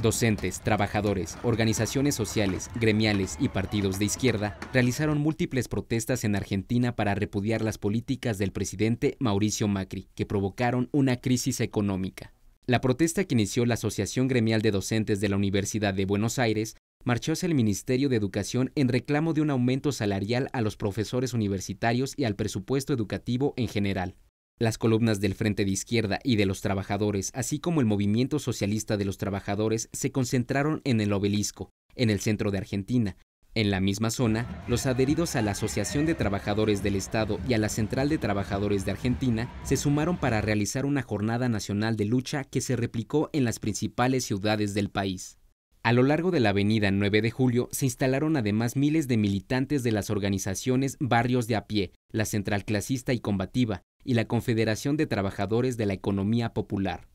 Docentes, trabajadores, organizaciones sociales, gremiales y partidos de izquierda realizaron múltiples protestas en Argentina para repudiar las políticas del presidente Mauricio Macri, que provocaron una crisis económica. La protesta que inició la Asociación Gremial de Docentes de la Universidad de Buenos Aires marchó hacia el Ministerio de Educación en reclamo de un aumento salarial a los profesores universitarios y al presupuesto educativo en general. Las columnas del Frente de Izquierda y de los Trabajadores, así como el Movimiento Socialista de los Trabajadores, se concentraron en el obelisco, en el centro de Argentina. En la misma zona, los adheridos a la Asociación de Trabajadores del Estado y a la Central de Trabajadores de Argentina se sumaron para realizar una jornada nacional de lucha que se replicó en las principales ciudades del país. A lo largo de la avenida 9 de julio se instalaron además miles de militantes de las organizaciones Barrios de a pie, la Central Clasista y Combativa, y la Confederación de Trabajadores de la Economía Popular.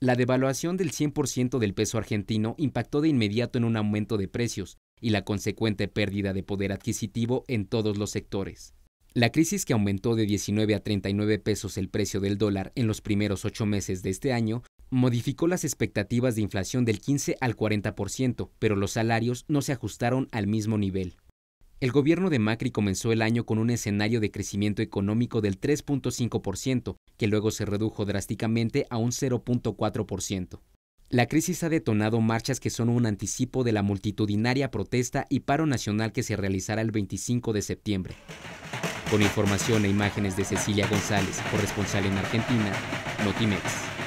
La devaluación del 100% del peso argentino impactó de inmediato en un aumento de precios y la consecuente pérdida de poder adquisitivo en todos los sectores. La crisis que aumentó de 19 a 39 pesos el precio del dólar en los primeros ocho meses de este año modificó las expectativas de inflación del 15 al 40%, pero los salarios no se ajustaron al mismo nivel. El gobierno de Macri comenzó el año con un escenario de crecimiento económico del 3.5%, que luego se redujo drásticamente a un 0.4%. La crisis ha detonado marchas que son un anticipo de la multitudinaria protesta y paro nacional que se realizará el 25 de septiembre. Con información e imágenes de Cecilia González, corresponsal en Argentina, Notimex.